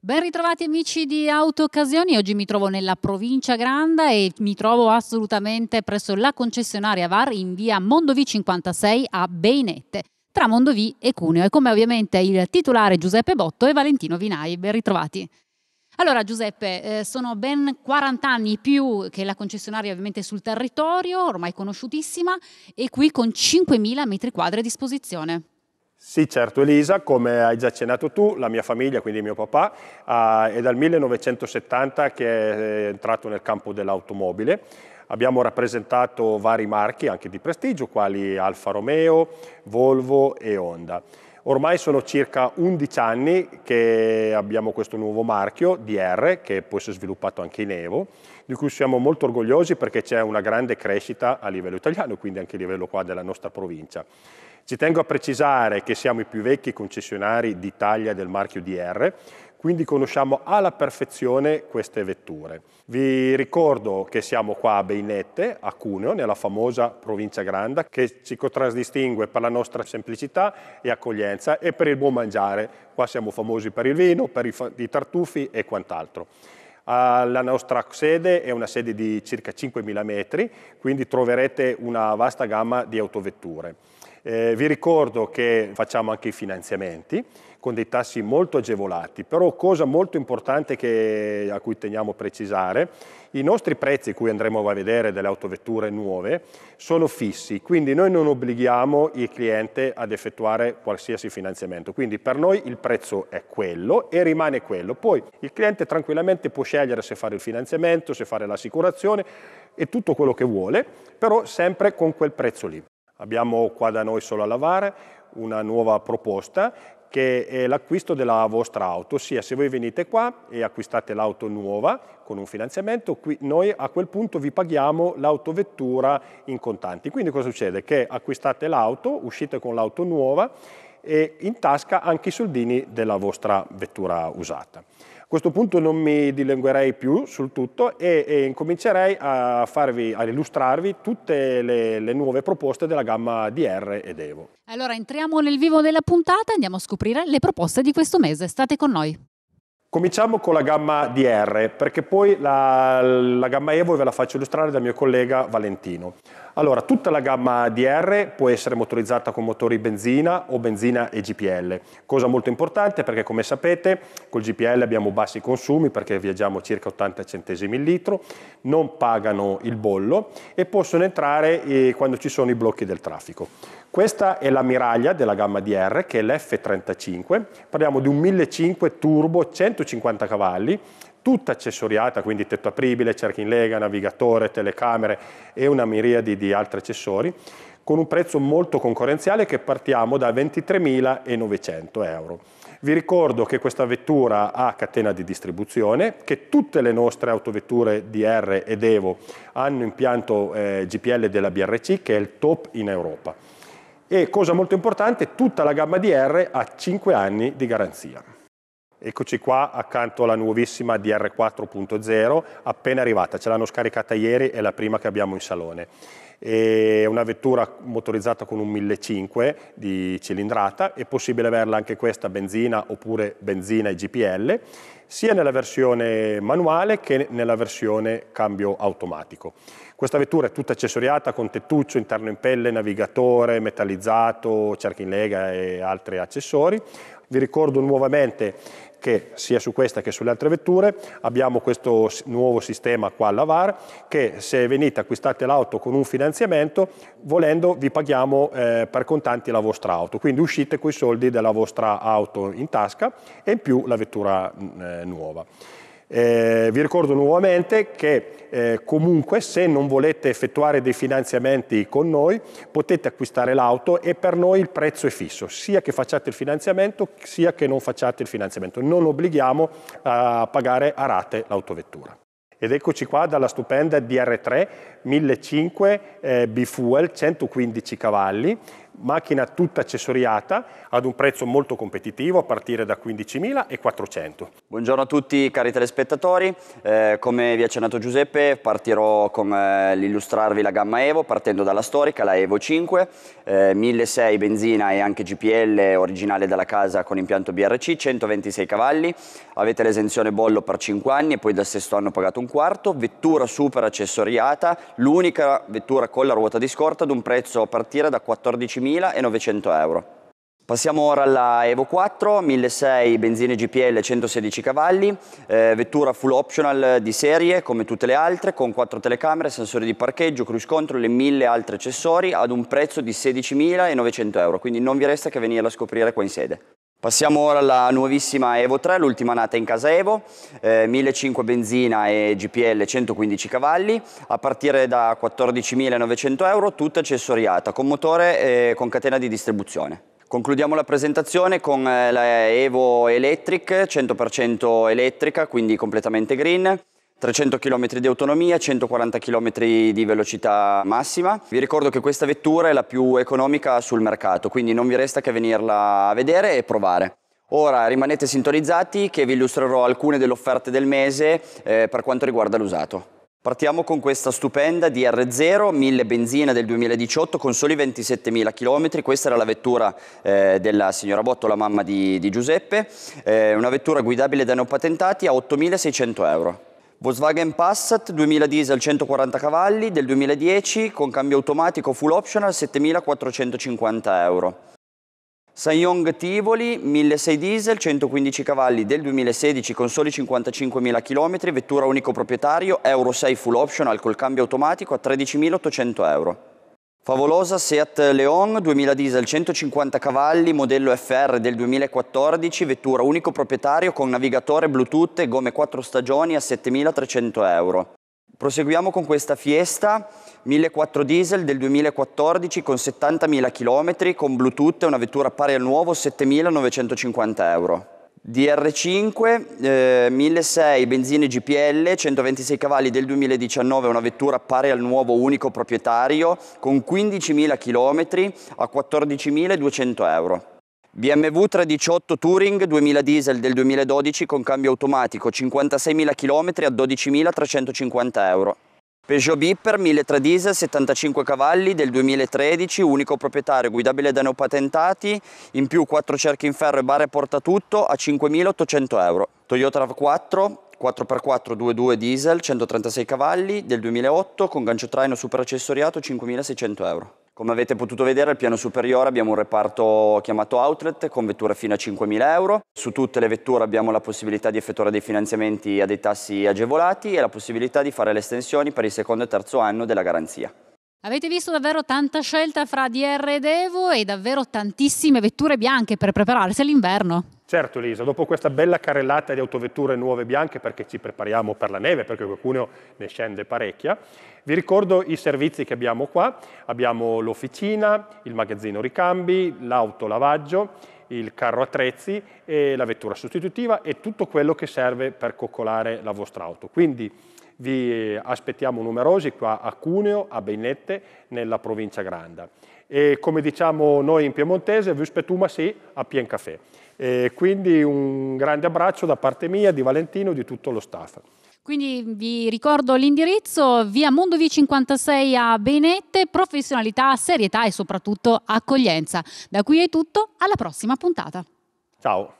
Ben ritrovati amici di Auto Occasioni, oggi mi trovo nella provincia Granda e mi trovo assolutamente presso la concessionaria VAR in via Mondovi 56 a Beinette, tra Mondovi e Cuneo e come ovviamente il titolare Giuseppe Botto e Valentino Vinai, ben ritrovati. Allora Giuseppe, eh, sono ben 40 anni più che la concessionaria ovviamente sul territorio, ormai conosciutissima, e qui con 5.000 metri quadri a disposizione. Sì, certo Elisa, come hai già accennato tu, la mia famiglia, quindi mio papà, ah, è dal 1970 che è eh, entrato nel campo dell'automobile. Abbiamo rappresentato vari marchi anche di prestigio, quali Alfa Romeo, Volvo e Honda. Ormai sono circa 11 anni che abbiamo questo nuovo marchio DR, che poi si è sviluppato anche in Evo, di cui siamo molto orgogliosi perché c'è una grande crescita a livello italiano, quindi anche a livello qua della nostra provincia. Ci tengo a precisare che siamo i più vecchi concessionari d'Italia del marchio DR, quindi conosciamo alla perfezione queste vetture. Vi ricordo che siamo qua a Beinette, a Cuneo, nella famosa provincia Granda, che ci contraddistingue per la nostra semplicità e accoglienza e per il buon mangiare. Qua siamo famosi per il vino, per i tartufi e quant'altro. La nostra sede è una sede di circa 5.000 metri, quindi troverete una vasta gamma di autovetture. Eh, vi ricordo che facciamo anche i finanziamenti con dei tassi molto agevolati, però cosa molto importante che, a cui teniamo a precisare, i nostri prezzi, cui andremo a vedere delle autovetture nuove, sono fissi, quindi noi non obblighiamo il cliente ad effettuare qualsiasi finanziamento, quindi per noi il prezzo è quello e rimane quello. Poi il cliente tranquillamente può scegliere se fare il finanziamento, se fare l'assicurazione e tutto quello che vuole, però sempre con quel prezzo lì. Abbiamo qua da noi solo a lavare una nuova proposta che è l'acquisto della vostra auto, ossia se voi venite qua e acquistate l'auto nuova con un finanziamento, qui noi a quel punto vi paghiamo l'autovettura in contanti. Quindi cosa succede? Che acquistate l'auto, uscite con l'auto nuova e in tasca anche i soldini della vostra vettura usata. A questo punto non mi dilungherei più sul tutto e, e incomincerei a, farvi, a illustrarvi tutte le, le nuove proposte della gamma DR ed Evo. Allora entriamo nel vivo della puntata e andiamo a scoprire le proposte di questo mese. State con noi. Cominciamo con la gamma DR, perché poi la, la gamma Evo ve la faccio illustrare dal mio collega Valentino. Allora, tutta la gamma DR può essere motorizzata con motori benzina o benzina e GPL. Cosa molto importante perché come sapete col GPL abbiamo bassi consumi perché viaggiamo circa 80 centesimi il litro, non pagano il bollo e possono entrare eh, quando ci sono i blocchi del traffico. Questa è la miraglia della gamma DR che è l'F35, parliamo di un 1500 turbo 150 cavalli tutta accessoriata, quindi tetto apribile, cerchi in lega, navigatore, telecamere e una miriade di altri accessori, con un prezzo molto concorrenziale che partiamo da 23.900 euro. Vi ricordo che questa vettura ha catena di distribuzione, che tutte le nostre autovetture DR ed Evo hanno impianto eh, GPL della BRC, che è il top in Europa. E cosa molto importante, tutta la gamma DR ha 5 anni di garanzia. Eccoci qua accanto alla nuovissima DR4.0, appena arrivata, ce l'hanno scaricata ieri, è la prima che abbiamo in salone. È una vettura motorizzata con un 1.500 di cilindrata, è possibile averla anche questa benzina oppure benzina e GPL sia nella versione manuale che nella versione cambio automatico. Questa vettura è tutta accessoriata con tettuccio, interno in pelle, navigatore, metallizzato, cerchi in lega e altri accessori. Vi ricordo nuovamente che sia su questa che sulle altre vetture abbiamo questo nuovo sistema qua alla VAR che se venite acquistate l'auto con un finanziamento volendo vi paghiamo eh, per contanti la vostra auto quindi uscite con i soldi della vostra auto in tasca e in più la vettura mm, eh, nuova. Eh, vi ricordo nuovamente che eh, comunque se non volete effettuare dei finanziamenti con noi potete acquistare l'auto e per noi il prezzo è fisso, sia che facciate il finanziamento sia che non facciate il finanziamento. Non obblighiamo a pagare a rate l'autovettura. Ed eccoci qua dalla stupenda DR3 1005 eh, B-Fuel 115 cavalli, macchina tutta accessoriata ad un prezzo molto competitivo a partire da 15.400. Buongiorno a tutti cari telespettatori, eh, come vi ha accennato Giuseppe partirò con eh, l'illustrarvi la gamma Evo partendo dalla storica, la Evo 5, eh, 1.6 benzina e anche GPL originale dalla casa con impianto BRC, 126 cavalli, avete l'esenzione bollo per 5 anni e poi dal sesto anno pagato un quarto, vettura super accessoriata, l'unica vettura con la ruota di scorta ad un prezzo a partire da 14.000 12.900 euro. Passiamo ora alla Evo 4, 1.600 benzine GPL 116 cavalli, eh, vettura full optional di serie come tutte le altre, con 4 telecamere, sensori di parcheggio, cruise control e 1.000 altri accessori ad un prezzo di 16.900 euro, quindi non vi resta che venirla a scoprire qua in sede. Passiamo ora alla nuovissima Evo 3, l'ultima nata in casa Evo, eh, 1.500 benzina e GPL 115 cavalli, a partire da 14.900 euro, tutta accessoriata, con motore e eh, con catena di distribuzione. Concludiamo la presentazione con eh, la Evo Electric, 100% elettrica, quindi completamente green. 300 km di autonomia, 140 km di velocità massima. Vi ricordo che questa vettura è la più economica sul mercato, quindi non vi resta che venirla a vedere e provare. Ora rimanete sintonizzati che vi illustrerò alcune delle offerte del mese eh, per quanto riguarda l'usato. Partiamo con questa stupenda DR0 1000 benzina del 2018 con soli 27.000 km, questa era la vettura eh, della signora Botto, la mamma di, di Giuseppe, eh, una vettura guidabile da neopatentati a 8.600 euro. Volkswagen Passat 2000 diesel 140 cavalli del 2010 con cambio automatico full optional 7450 euro. Sanyong Tivoli 1.6 diesel 115 cavalli del 2016 con soli 55.000 km, vettura unico proprietario, Euro 6 full optional col cambio automatico a 13.800 euro. Favolosa Seat Leon 2000 diesel 150 cavalli modello FR del 2014, vettura unico proprietario con navigatore Bluetooth e gomme 4 stagioni a 7300 euro. Proseguiamo con questa Fiesta 1004 diesel del 2014 con 70.000 km con Bluetooth e una vettura pari al nuovo 7.950 euro. DR5, eh, 1600 benzine GPL, 126 cavalli del 2019, una vettura pari al nuovo unico proprietario con 15.000 km a 14.200 euro. BMW 318 Touring 2000 diesel del 2012 con cambio automatico, 56.000 km a 12.350 euro. Peugeot B 1.3 diesel 75 cavalli del 2013, unico proprietario, guidabile da neopatentati, in più 4 cerchi in ferro e barre portatutto a 5.800 euro. Toyota RAV4 4x4 2.2 diesel 136 cavalli del 2008 con gancio traino super accessoriato 5.600 euro. Come avete potuto vedere al piano superiore abbiamo un reparto chiamato outlet con vetture fino a 5.000 euro. Su tutte le vetture abbiamo la possibilità di effettuare dei finanziamenti a dei tassi agevolati e la possibilità di fare le estensioni per il secondo e terzo anno della garanzia. Avete visto davvero tanta scelta fra DR ed Evo e davvero tantissime vetture bianche per prepararsi all'inverno. Certo Elisa, dopo questa bella carrellata di autovetture nuove bianche perché ci prepariamo per la neve, perché qualcuno ne scende parecchia, vi ricordo i servizi che abbiamo qua. Abbiamo l'officina, il magazzino ricambi, l'autolavaggio il carro attrezzi e la vettura sostitutiva e tutto quello che serve per coccolare la vostra auto. Quindi vi eh, aspettiamo numerosi qua a Cuneo, a Beinette, nella provincia Granda. E come diciamo noi in piemontese, vi spetuma sì a Pien Café. E quindi un grande abbraccio da parte mia, di Valentino e di tutto lo staff. Quindi vi ricordo l'indirizzo via Mondovi 56 a Benette, professionalità, serietà e soprattutto accoglienza. Da qui è tutto, alla prossima puntata. Ciao.